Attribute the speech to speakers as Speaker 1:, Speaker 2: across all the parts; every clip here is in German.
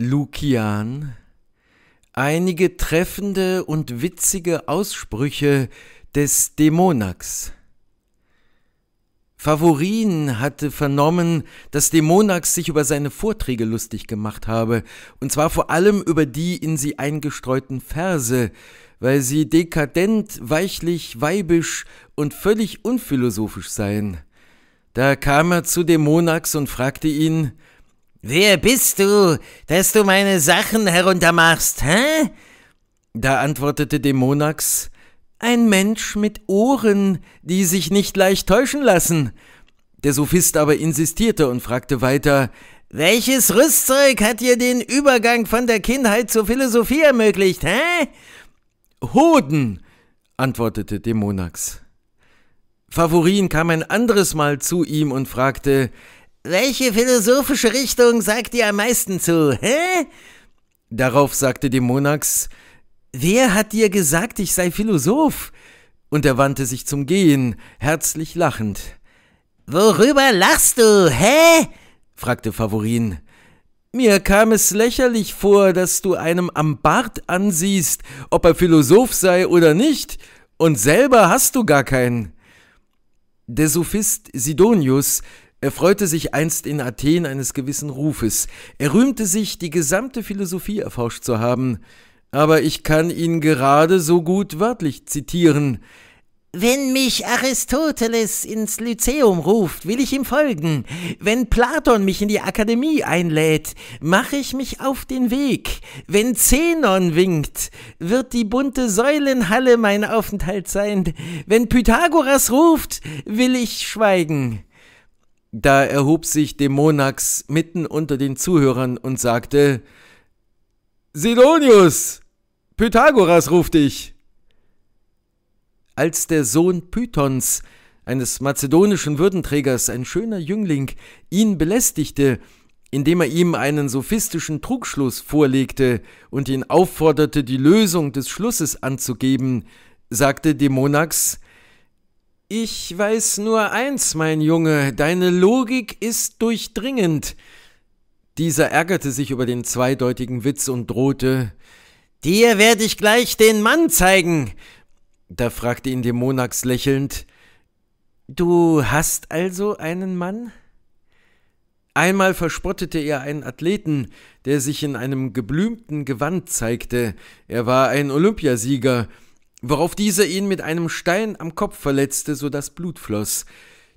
Speaker 1: Lukian einige treffende und witzige Aussprüche des Dämonax. Favorin hatte vernommen, dass Dämonax sich über seine Vorträge lustig gemacht habe, und zwar vor allem über die in sie eingestreuten Verse, weil sie dekadent, weichlich, weibisch und völlig unphilosophisch seien. Da kam er zu Dämonax und fragte ihn, Wer bist du, dass du meine Sachen heruntermachst, hä? Da antwortete Dämonax, ein Mensch mit Ohren, die sich nicht leicht täuschen lassen. Der Sophist aber insistierte und fragte weiter, welches Rüstzeug hat dir den Übergang von der Kindheit zur Philosophie ermöglicht, hä? Hoden, antwortete Dämonax. Favorin kam ein anderes Mal zu ihm und fragte, welche philosophische Richtung sagt dir am meisten zu, hä? Darauf sagte dem Monax, Wer hat dir gesagt, ich sei Philosoph? Und er wandte sich zum Gehen, herzlich lachend. Worüber lachst du, hä? fragte Favorin. Mir kam es lächerlich vor, dass du einem am Bart ansiehst, ob er Philosoph sei oder nicht, und selber hast du gar keinen. Der Sophist Sidonius er freute sich einst in Athen eines gewissen Rufes. Er rühmte sich, die gesamte Philosophie erforscht zu haben. Aber ich kann ihn gerade so gut wörtlich zitieren. Wenn mich Aristoteles ins Lyzeum ruft, will ich ihm folgen. Wenn Platon mich in die Akademie einlädt, mache ich mich auf den Weg. Wenn Zenon winkt, wird die bunte Säulenhalle mein Aufenthalt sein. Wenn Pythagoras ruft, will ich schweigen. Da erhob sich Dämonax mitten unter den Zuhörern und sagte: Sidonius, Pythagoras ruft dich! Als der Sohn Pythons, eines mazedonischen Würdenträgers, ein schöner Jüngling, ihn belästigte, indem er ihm einen sophistischen Trugschluss vorlegte und ihn aufforderte, die Lösung des Schlusses anzugeben, sagte Dämonax, ich weiß nur eins, mein Junge, deine Logik ist durchdringend. Dieser ärgerte sich über den zweideutigen Witz und drohte Dir werde ich gleich den Mann zeigen. Da fragte ihn Dämonax lächelnd Du hast also einen Mann? Einmal verspottete er einen Athleten, der sich in einem geblümten Gewand zeigte. Er war ein Olympiasieger, worauf dieser ihn mit einem Stein am Kopf verletzte, so dass Blut floss.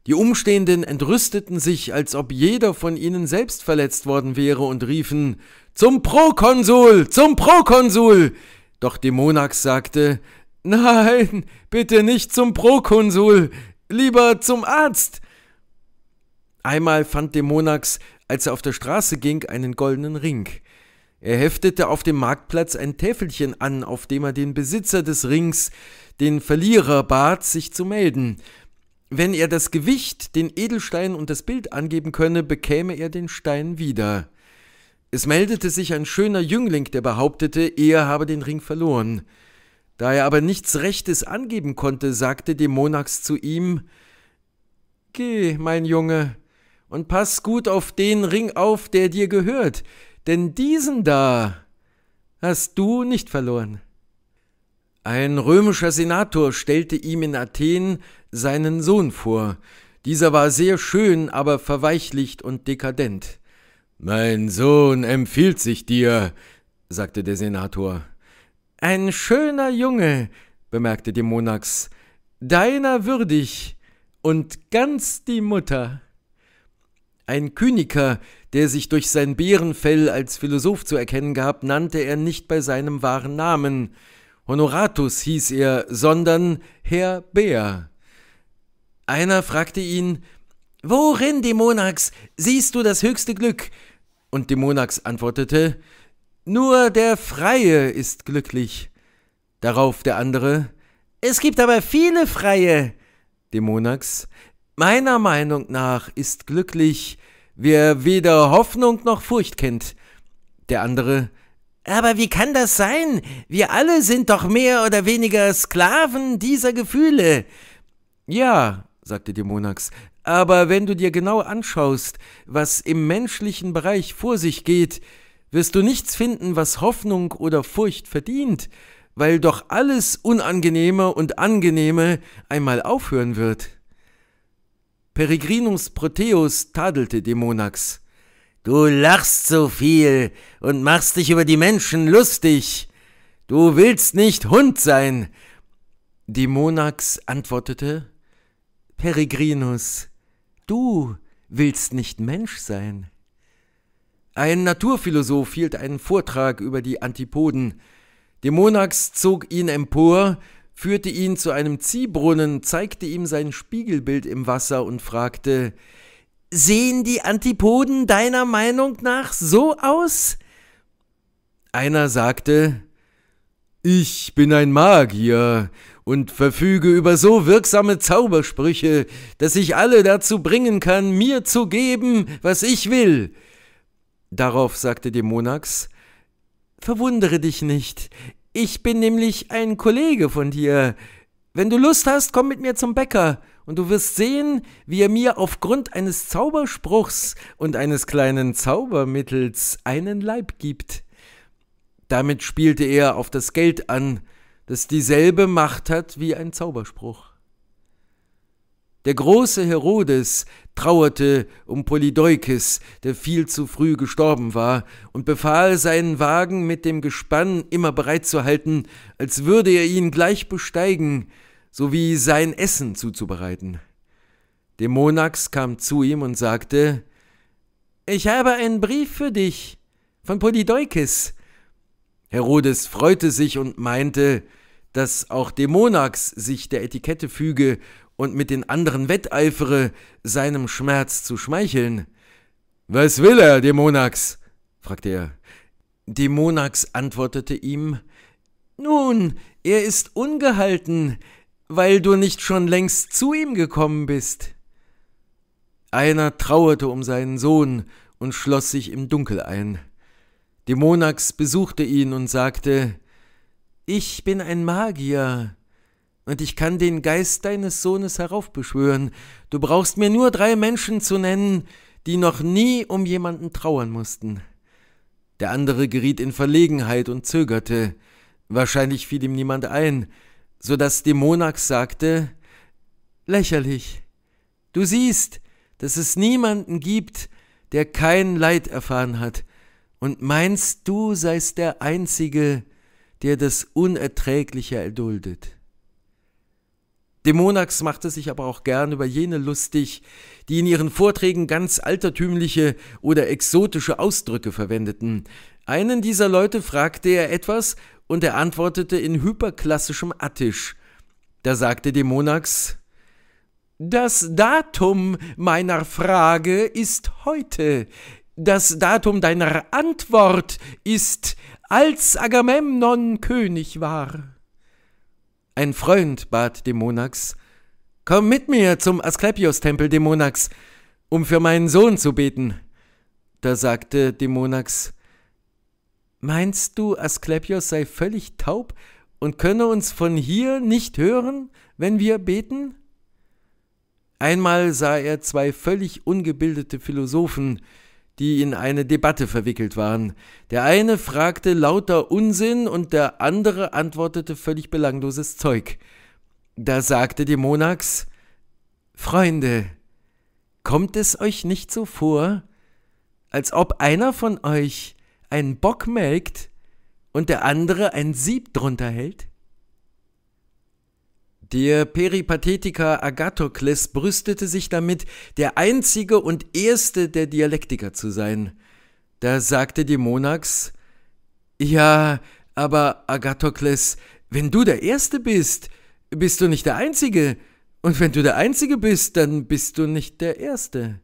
Speaker 1: Die Umstehenden entrüsteten sich, als ob jeder von ihnen selbst verletzt worden wäre, und riefen Zum Prokonsul, zum Prokonsul. Doch Dämonax sagte Nein, bitte nicht zum Prokonsul, lieber zum Arzt. Einmal fand Dämonax, als er auf der Straße ging, einen goldenen Ring. Er heftete auf dem Marktplatz ein Täfelchen an, auf dem er den Besitzer des Rings, den Verlierer, bat, sich zu melden. Wenn er das Gewicht, den Edelstein und das Bild angeben könne, bekäme er den Stein wieder. Es meldete sich ein schöner Jüngling, der behauptete, er habe den Ring verloren. Da er aber nichts Rechtes angeben konnte, sagte Dämonax zu ihm Geh, mein Junge, und pass gut auf den Ring auf, der dir gehört, denn diesen da hast du nicht verloren. Ein römischer Senator stellte ihm in Athen seinen Sohn vor. Dieser war sehr schön, aber verweichlicht und dekadent. Mein Sohn empfiehlt sich dir, sagte der Senator. Ein schöner Junge, bemerkte die Monax, deiner würdig und ganz die Mutter. Ein Kyniker, der sich durch sein Bärenfell als Philosoph zu erkennen gab, nannte er nicht bei seinem wahren Namen. Honoratus hieß er, sondern Herr Bär. Einer fragte ihn, Worin, Dämonax, siehst du das höchste Glück? Und Dämonax antwortete, Nur der Freie ist glücklich. Darauf der andere, Es gibt aber viele Freie. Dämonax, Meiner Meinung nach ist glücklich, wer weder Hoffnung noch Furcht kennt. Der andere Aber wie kann das sein? Wir alle sind doch mehr oder weniger Sklaven dieser Gefühle. Ja, sagte die Monax, aber wenn du dir genau anschaust, was im menschlichen Bereich vor sich geht, wirst du nichts finden, was Hoffnung oder Furcht verdient, weil doch alles Unangenehme und Angenehme einmal aufhören wird. Peregrinus Proteus tadelte Dämonax. Du lachst so viel und machst dich über die Menschen lustig. Du willst nicht Hund sein. Dämonax antwortete, Peregrinus, du willst nicht Mensch sein. Ein Naturphilosoph hielt einen Vortrag über die Antipoden. Dämonax zog ihn empor führte ihn zu einem Ziehbrunnen, zeigte ihm sein Spiegelbild im Wasser und fragte Sehen die Antipoden deiner Meinung nach so aus? Einer sagte Ich bin ein Magier und verfüge über so wirksame Zaubersprüche, dass ich alle dazu bringen kann, mir zu geben, was ich will. Darauf sagte Dämonax Verwundere dich nicht, ich bin nämlich ein Kollege von dir. Wenn du Lust hast, komm mit mir zum Bäcker und du wirst sehen, wie er mir aufgrund eines Zauberspruchs und eines kleinen Zaubermittels einen Leib gibt. Damit spielte er auf das Geld an, das dieselbe Macht hat wie ein Zauberspruch. Der große Herodes trauerte um Polydeukes, der viel zu früh gestorben war, und befahl, seinen Wagen mit dem Gespann immer bereit zu halten, als würde er ihn gleich besteigen, sowie sein Essen zuzubereiten. Dämonax kam zu ihm und sagte, ich habe einen Brief für dich von Polydeukes. Herodes freute sich und meinte, dass auch Dämonax sich der Etikette füge und mit den anderen wetteifere, seinem Schmerz zu schmeicheln. Was will er, Dämonax? fragte er. Dämonax antwortete ihm Nun, er ist ungehalten, weil du nicht schon längst zu ihm gekommen bist. Einer trauerte um seinen Sohn und schloss sich im Dunkel ein. Dämonax besuchte ihn und sagte Ich bin ein Magier, und ich kann den Geist deines Sohnes heraufbeschwören. Du brauchst mir nur drei Menschen zu nennen, die noch nie um jemanden trauern mussten. Der andere geriet in Verlegenheit und zögerte. Wahrscheinlich fiel ihm niemand ein, so daß Dämonax sagte, lächerlich. Du siehst, dass es niemanden gibt, der kein Leid erfahren hat, und meinst du seist der Einzige, der das Unerträgliche erduldet. Dämonax machte sich aber auch gern über jene lustig, die in ihren Vorträgen ganz altertümliche oder exotische Ausdrücke verwendeten. Einen dieser Leute fragte er etwas und er antwortete in hyperklassischem Attisch. Da sagte Dämonax, das Datum meiner Frage ist heute. Das Datum deiner Antwort ist, als Agamemnon König war. Ein Freund bat Dämonax, Komm mit mir zum Asklepios-Tempel, Dämonax, um für meinen Sohn zu beten. Da sagte Dämonax, Meinst du, Asklepios sei völlig taub und könne uns von hier nicht hören, wenn wir beten? Einmal sah er zwei völlig ungebildete Philosophen, die in eine Debatte verwickelt waren. Der eine fragte lauter Unsinn und der andere antwortete völlig belangloses Zeug. Da sagte die Monax Freunde, kommt es euch nicht so vor, als ob einer von euch einen Bock melkt und der andere ein Sieb drunter hält? Der Peripathetiker Agathokles brüstete sich damit, der einzige und erste der Dialektiker zu sein. Da sagte die Monax, ja, aber Agathokles, wenn du der Erste bist, bist du nicht der Einzige, und wenn du der Einzige bist, dann bist du nicht der Erste.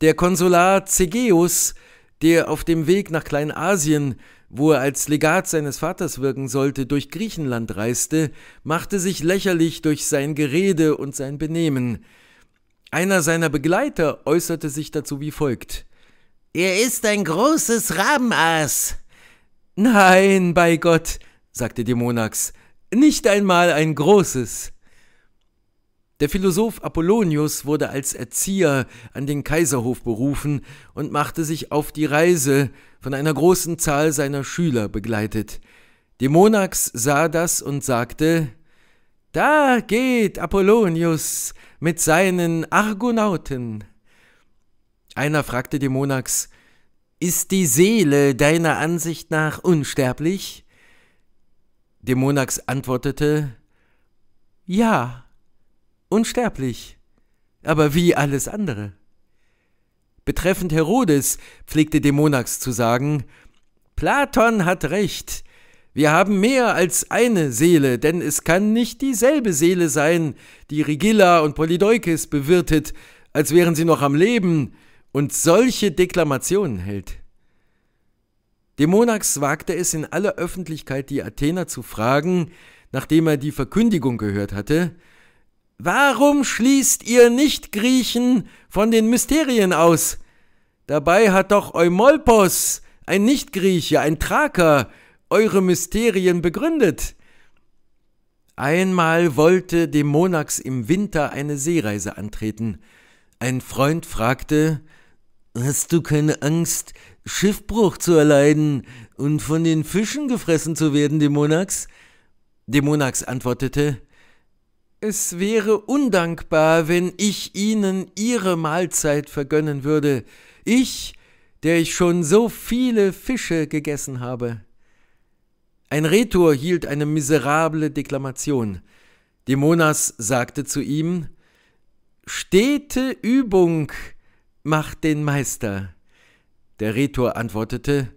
Speaker 1: Der Konsular Zegeus, der auf dem Weg nach Kleinasien wo er als Legat seines Vaters wirken sollte, durch Griechenland reiste, machte sich lächerlich durch sein Gerede und sein Benehmen. Einer seiner Begleiter äußerte sich dazu wie folgt Er ist ein großes Rabenaas. Nein, bei Gott, sagte Dämonax, nicht einmal ein großes. Der Philosoph Apollonius wurde als Erzieher an den Kaiserhof berufen und machte sich auf die Reise, von einer großen Zahl seiner Schüler begleitet. Dämonax sah das und sagte Da geht Apollonius mit seinen Argonauten. Einer fragte Dämonax Ist die Seele deiner Ansicht nach unsterblich? Dämonax antwortete Ja unsterblich, aber wie alles andere. Betreffend Herodes pflegte Dämonax zu sagen, Platon hat recht, wir haben mehr als eine Seele, denn es kann nicht dieselbe Seele sein, die Rigilla und Polydeukes bewirtet, als wären sie noch am Leben, und solche Deklamationen hält. Dämonax wagte es in aller Öffentlichkeit, die Athener zu fragen, nachdem er die Verkündigung gehört hatte, Warum schließt ihr nicht Griechen von den Mysterien aus? Dabei hat doch Eumolpos, ein Nichtgrieche, ein Thraker, eure Mysterien begründet. Einmal wollte Dämonax im Winter eine Seereise antreten. Ein Freund fragte, Hast du keine Angst, Schiffbruch zu erleiden und von den Fischen gefressen zu werden, Demonax? Demonax antwortete, es wäre undankbar, wenn ich Ihnen Ihre Mahlzeit vergönnen würde, ich, der ich schon so viele Fische gegessen habe. Ein Rhetor hielt eine miserable Deklamation. Demonas sagte zu ihm, Stete Übung macht den Meister. Der Rhetor antwortete,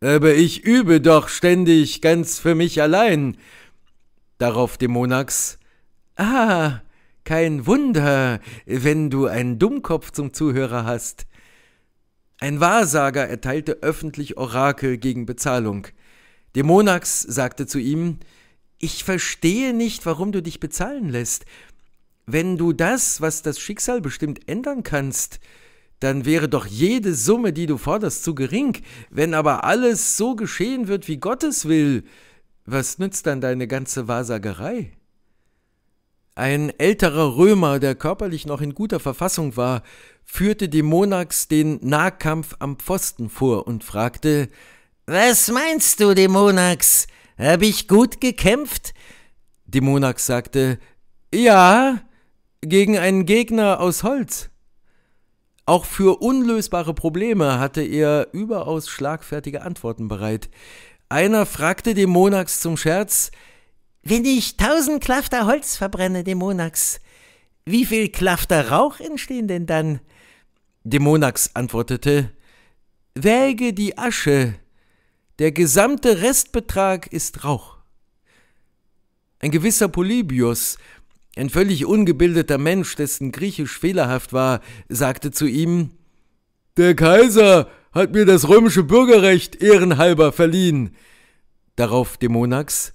Speaker 1: Aber ich übe doch ständig ganz für mich allein. Darauf Demonax, Ah, kein Wunder, wenn du einen Dummkopf zum Zuhörer hast. Ein Wahrsager erteilte öffentlich Orakel gegen Bezahlung. Dämonax sagte zu ihm, ich verstehe nicht, warum du dich bezahlen lässt. Wenn du das, was das Schicksal bestimmt, ändern kannst, dann wäre doch jede Summe, die du forderst, zu gering. Wenn aber alles so geschehen wird, wie Gottes will, was nützt dann deine ganze Wahrsagerei? Ein älterer Römer, der körperlich noch in guter Verfassung war, führte dem Monax den Nahkampf am Pfosten vor und fragte Was meinst du, Demonax? Hab ich gut gekämpft? Demonax sagte Ja, gegen einen Gegner aus Holz. Auch für unlösbare Probleme hatte er überaus schlagfertige Antworten bereit. Einer fragte Dämonax zum Scherz, wenn ich tausend Klafter Holz verbrenne, Dämonax, wie viel Klafter Rauch entstehen denn dann? Dämonax antwortete, Wäge die Asche, der gesamte Restbetrag ist Rauch. Ein gewisser Polybius, ein völlig ungebildeter Mensch, dessen Griechisch fehlerhaft war, sagte zu ihm, Der Kaiser hat mir das römische Bürgerrecht ehrenhalber verliehen. Darauf Dämonax,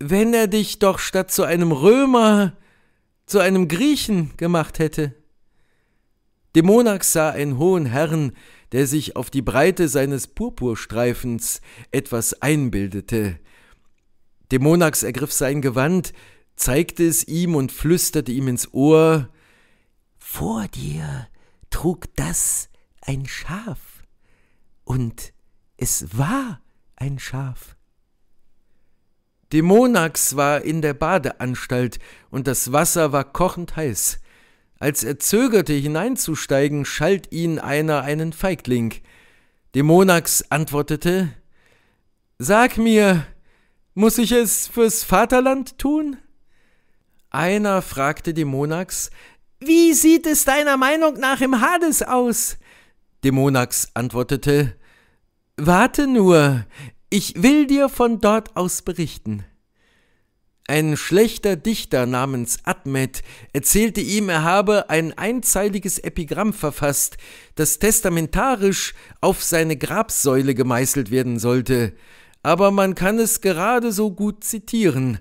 Speaker 1: wenn er dich doch statt zu einem Römer zu einem Griechen gemacht hätte. Dämonax sah einen hohen Herrn, der sich auf die Breite seines Purpurstreifens etwas einbildete. Dämonax ergriff sein Gewand, zeigte es ihm und flüsterte ihm ins Ohr Vor dir trug das ein Schaf, und es war ein Schaf. Demonax war in der Badeanstalt, und das Wasser war kochend heiß. Als er zögerte, hineinzusteigen, schalt ihn einer einen Feigling. Demonax antwortete Sag mir, muss ich es fürs Vaterland tun? Einer fragte Demonax: Wie sieht es deiner Meinung nach im Hades aus? Demonax antwortete Warte nur, ich will dir von dort aus berichten. Ein schlechter Dichter namens Admet erzählte ihm, er habe ein einzeiliges Epigramm verfasst, das testamentarisch auf seine Grabsäule gemeißelt werden sollte. Aber man kann es gerade so gut zitieren.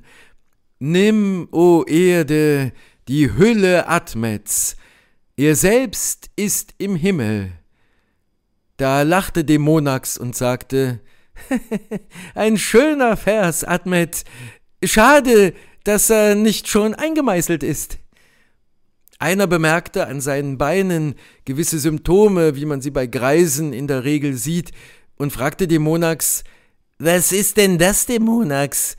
Speaker 1: Nimm, o Erde, die Hülle Admets, Er selbst ist im Himmel. Da lachte Dämonax und sagte, ein schöner Vers, Admet. Schade, dass er nicht schon eingemeißelt ist. Einer bemerkte an seinen Beinen gewisse Symptome, wie man sie bei Greisen in der Regel sieht, und fragte den Monax, was ist denn das, Dämonax?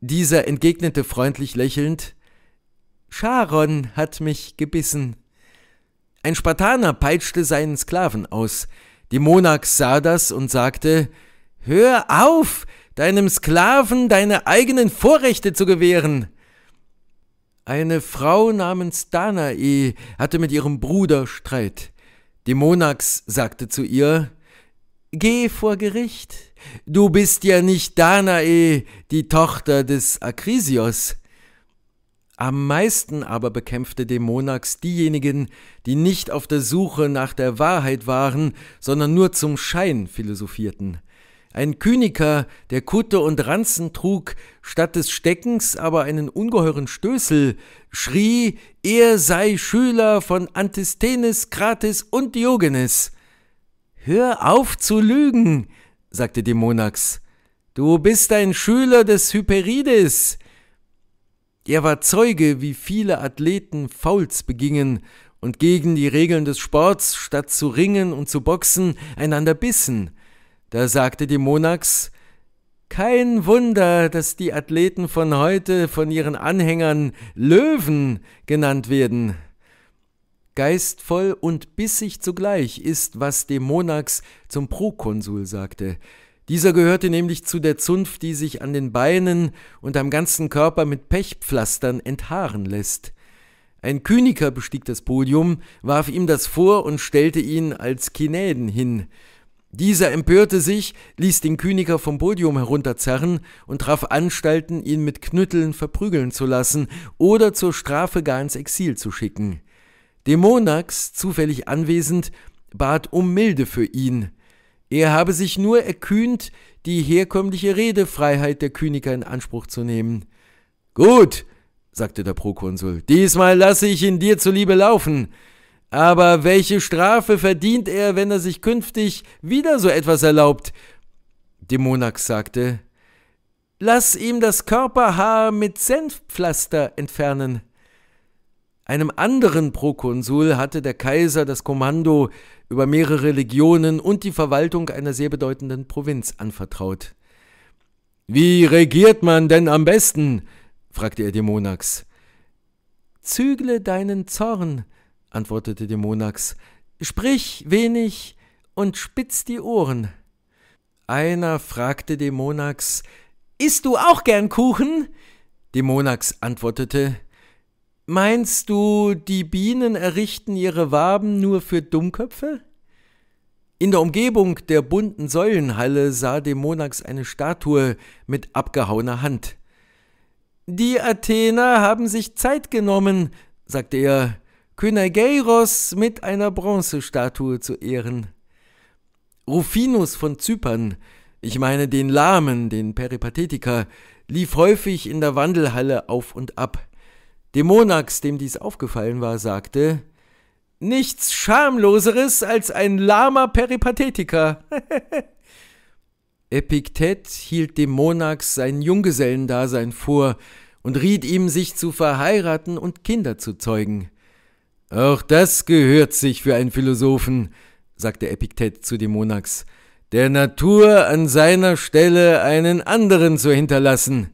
Speaker 1: Dieser entgegnete freundlich lächelnd, Charon hat mich gebissen. Ein Spartaner peitschte seinen Sklaven aus. Dämonax sah das und sagte, Hör auf, deinem Sklaven deine eigenen Vorrechte zu gewähren. Eine Frau namens Danae hatte mit ihrem Bruder Streit. Die Monax sagte zu ihr, Geh vor Gericht, du bist ja nicht Danae, die Tochter des Akrisios. Am meisten aber bekämpfte Dämonax diejenigen, die nicht auf der Suche nach der Wahrheit waren, sondern nur zum Schein philosophierten. Ein Kyniker, der Kutte und Ranzen trug, statt des Steckens aber einen ungeheuren Stößel, schrie, er sei Schüler von Antisthenes, Krates und Diogenes. Hör auf zu lügen, sagte Dämonax. Du bist ein Schüler des Hyperides. Er war Zeuge, wie viele Athleten Fouls begingen und gegen die Regeln des Sports, statt zu ringen und zu boxen, einander bissen. Da sagte die Monax, kein Wunder, dass die Athleten von heute von ihren Anhängern Löwen genannt werden. Geistvoll und bissig zugleich ist, was Dämonax zum Prokonsul sagte. Dieser gehörte nämlich zu der Zunft, die sich an den Beinen und am ganzen Körper mit Pechpflastern enthaaren lässt. Ein Kyniker bestieg das Podium, warf ihm das vor und stellte ihn als Kinäden hin. Dieser empörte sich, ließ den Kyniker vom Podium herunterzerren und traf Anstalten, ihn mit Knütteln verprügeln zu lassen oder zur Strafe gar ins Exil zu schicken. Dämonax, zufällig anwesend, bat um Milde für ihn. Er habe sich nur erkühnt, die herkömmliche Redefreiheit der Kyniker in Anspruch zu nehmen. Gut, sagte der Prokonsul, diesmal lasse ich ihn dir zuliebe laufen. Aber welche Strafe verdient er, wenn er sich künftig wieder so etwas erlaubt? Dämonax sagte, Lass ihm das Körperhaar mit Senfpflaster entfernen. Einem anderen Prokonsul hatte der Kaiser das Kommando über mehrere Legionen und die Verwaltung einer sehr bedeutenden Provinz anvertraut. Wie regiert man denn am besten? fragte er Dämonax. Zügle deinen Zorn, antwortete Dämonax, sprich wenig und spitz die Ohren. Einer fragte Dämonax, isst du auch gern Kuchen? Dämonax antwortete, Meinst du, die Bienen errichten ihre Waben nur für Dummköpfe? In der Umgebung der bunten Säulenhalle sah Dämonax eine Statue mit abgehauener Hand. Die Athener haben sich Zeit genommen, sagte er, Kynageiros mit einer Bronzestatue zu ehren. Rufinus von Zypern, ich meine den Lahmen, den Peripathetiker, lief häufig in der Wandelhalle auf und ab. Dämonax, dem dies aufgefallen war, sagte, Nichts Schamloseres als ein lahmer Peripathetiker. Epiktet hielt dem Monax sein Junggesellendasein vor und riet ihm, sich zu verheiraten und Kinder zu zeugen. Auch das gehört sich für einen Philosophen, sagte Epiktet zu Dämonax, der Natur an seiner Stelle einen anderen zu hinterlassen.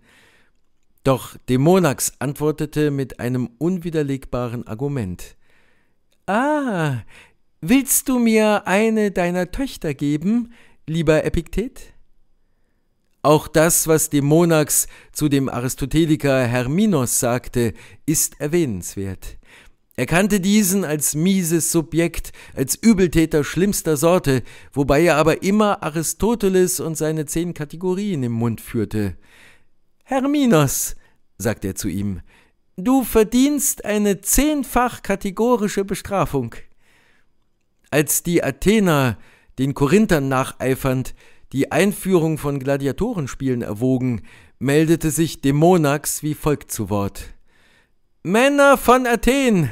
Speaker 1: Doch Demonax antwortete mit einem unwiderlegbaren Argument. Ah, willst du mir eine deiner Töchter geben, lieber Epiktet? Auch das, was Demonax zu dem Aristoteliker Herminos sagte, ist erwähnenswert. Er kannte diesen als mieses Subjekt, als Übeltäter schlimmster Sorte, wobei er aber immer Aristoteles und seine zehn Kategorien im Mund führte. Herminos, sagte er zu ihm, du verdienst eine zehnfach kategorische Bestrafung. Als die Athener den Korinthern nacheifernd die Einführung von Gladiatorenspielen erwogen, meldete sich Dämonax wie folgt zu Wort. Männer von Athen,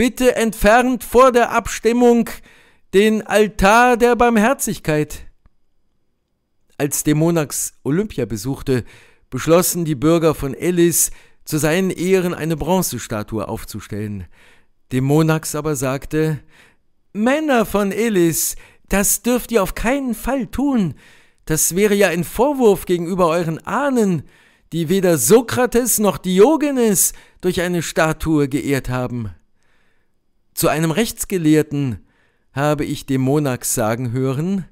Speaker 1: bitte entfernt vor der Abstimmung den Altar der Barmherzigkeit. Als Dämonax Olympia besuchte, beschlossen die Bürger von Elis, zu seinen Ehren eine Bronzestatue aufzustellen. Dämonax aber sagte, Männer von Elis, das dürft ihr auf keinen Fall tun. Das wäre ja ein Vorwurf gegenüber euren Ahnen, die weder Sokrates noch Diogenes durch eine Statue geehrt haben. Zu einem Rechtsgelehrten habe ich dem Monax sagen hören,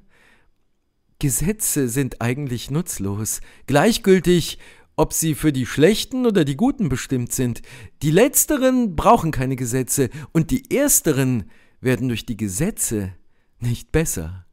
Speaker 1: Gesetze sind eigentlich nutzlos, gleichgültig, ob sie für die Schlechten oder die Guten bestimmt sind. Die Letzteren brauchen keine Gesetze und die Ersteren werden durch die Gesetze nicht besser.